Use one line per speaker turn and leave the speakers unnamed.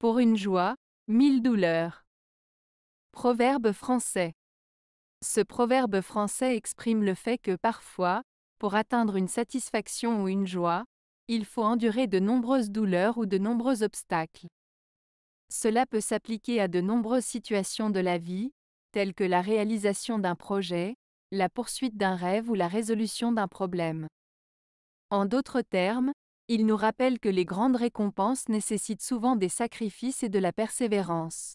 Pour une joie, mille douleurs. Proverbe français. Ce proverbe français exprime le fait que parfois, pour atteindre une satisfaction ou une joie, il faut endurer de nombreuses douleurs ou de nombreux obstacles. Cela peut s'appliquer à de nombreuses situations de la vie, telles que la réalisation d'un projet, la poursuite d'un rêve ou la résolution d'un problème. En d'autres termes, il nous rappelle que les grandes récompenses nécessitent souvent des sacrifices et de la persévérance.